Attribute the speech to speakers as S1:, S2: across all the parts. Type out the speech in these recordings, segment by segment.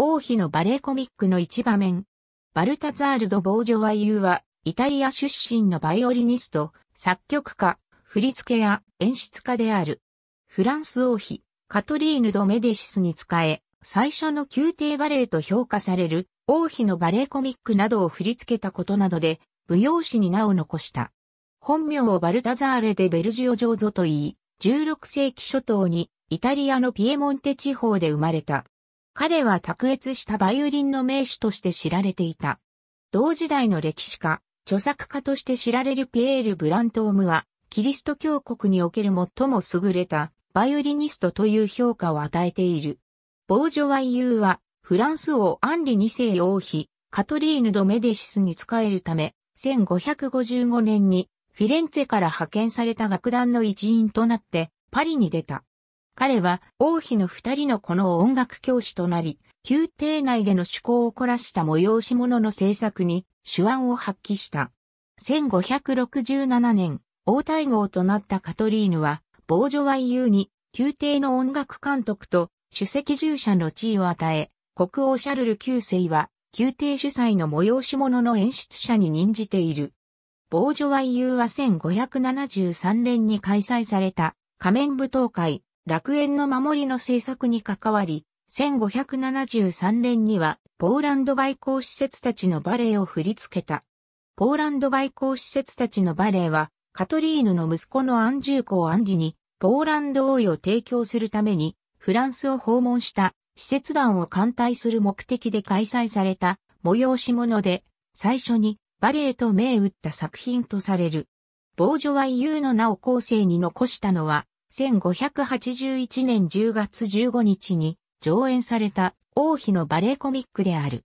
S1: 王妃のバレーコミックの一場面。バルタザールド・ボージョワイユーは、イタリア出身のバイオリニスト、作曲家、振付や演出家である。フランス王妃、カトリーヌ・ド・メディシスに仕え、最初の宮廷バレエと評価される、王妃のバレエコミックなどを振り付けたことなどで、舞踊師に名を残した。本名をバルタザーレでベルジオ・ジョーゾと言い、16世紀初頭にイタリアのピエモンテ地方で生まれた。彼は卓越したバイオリンの名手として知られていた。同時代の歴史家、著作家として知られるピエール・ブラントームは、キリスト教国における最も優れたバイオリニストという評価を与えている。ボージョワイユーは、フランス王アンリ2世王妃、カトリーヌ・ド・メディシスに仕えるため、1555年にフィレンツェから派遣された楽団の一員となってパリに出た。彼は王妃の二人の子の音楽教師となり、宮廷内での趣向を凝らした催し物の制作に手腕を発揮した。1567年、王太后となったカトリーヌは、ボージョワイユに宮廷の音楽監督と首席従者の地位を与え、国王シャルル9世は宮廷主催の催し物の演出者に任じている。ボージョワイユは1573年に開催された仮面舞踏会楽園の守りの政策に関わり、1573年にはポーランド外交施設たちのバレエを振り付けた。ポーランド外交施設たちのバレエは、カトリーヌの息子のアンジュー公アンリに、ポーランド王位を提供するために、フランスを訪問した使節団を艦隊する目的で開催された催し物で、最初にバレエと銘打った作品とされる。ボージョワイユーの名を後世に残したのは、1581年10月15日に上演された王妃のバレエコミックである。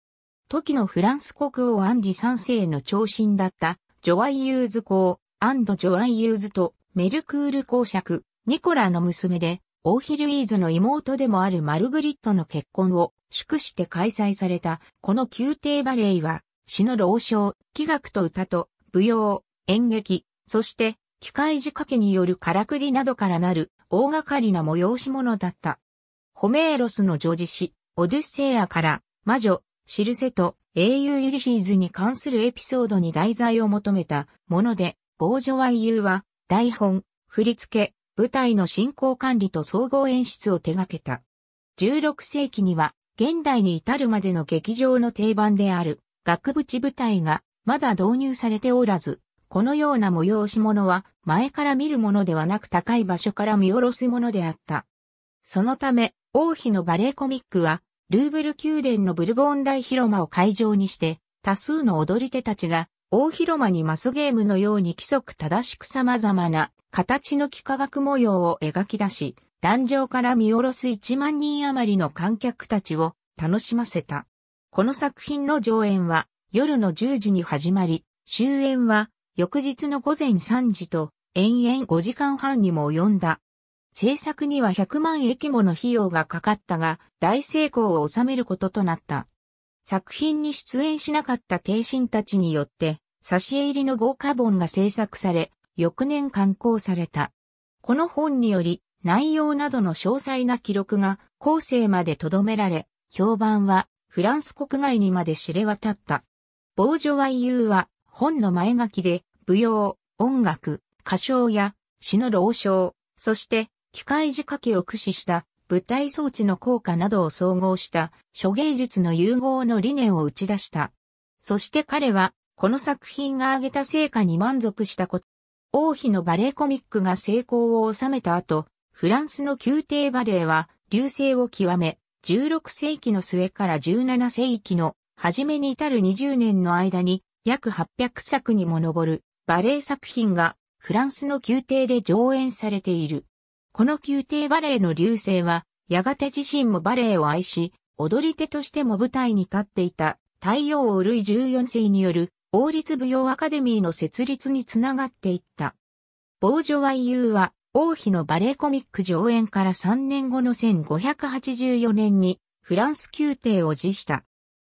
S1: 時のフランス国王アンリ3世の長身だったジョワイユーズ公、アンド・ジョワイユーズとメルクール公爵、ニコラの娘で、王妃ルイーズの妹でもあるマルグリットの結婚を祝して開催された、この宮廷バレエは、詩の老唱、器楽と歌と、舞踊、演劇、そして機械仕掛けによるからくりなどからなる大掛かりな催し物だった。ホメーロスの女子誌、オデュッセイアから魔女、シルセと英雄ユリシーズに関するエピソードに題材を求めたもので、ボージョワイユーは台本、振り付け、舞台の進行管理と総合演出を手掛けた。16世紀には現代に至るまでの劇場の定番である額縁舞台がまだ導入されておらず、このような催し物は前から見るものではなく高い場所から見下ろすものであった。そのため、王妃のバレエコミックは、ルーブル宮殿のブルボン大広間を会場にして、多数の踊り手たちが、大広間にマスゲームのように規則正しく様々な形の幾何学模様を描き出し、壇上から見下ろす1万人余りの観客たちを楽しませた。この作品の上演は夜の10時に始まり、終演は翌日の午前3時と延々5時間半にも及んだ。制作には100万駅もの費用がかかったが、大成功を収めることとなった。作品に出演しなかった帝身たちによって、差し入りの豪華本が制作され、翌年刊行された。この本により、内容などの詳細な記録が後世まで留められ、評判はフランス国外にまで知れ渡った。ボージョワイユーは本の前書きで、舞踊、音楽、歌唱や詩の朗唱、そして機械仕掛けを駆使した舞台装置の効果などを総合した諸芸術の融合の理念を打ち出した。そして彼は、この作品が挙げた成果に満足したこと。王妃のバレエコミックが成功を収めた後、フランスの宮廷バレエは流星を極め、16世紀の末から17世紀の初めに至る20年の間に約800作にも上るバレエ作品がフランスの宮廷で上演されている。この宮廷バレエの流星は、やがて自身もバレエを愛し、踊り手としても舞台に立っていた太陽王ルイ14世による王立舞踊アカデミーの設立につながっていった。ボージョワイユーは王妃のバレエコミック上演から3年後の1584年にフランス宮廷を辞した。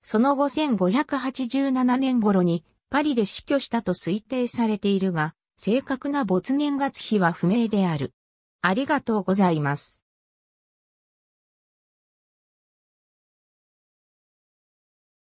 S1: その後1587年頃にパリで死去したと推定されているが、正確な没年月日は不明である。ありがとうございます。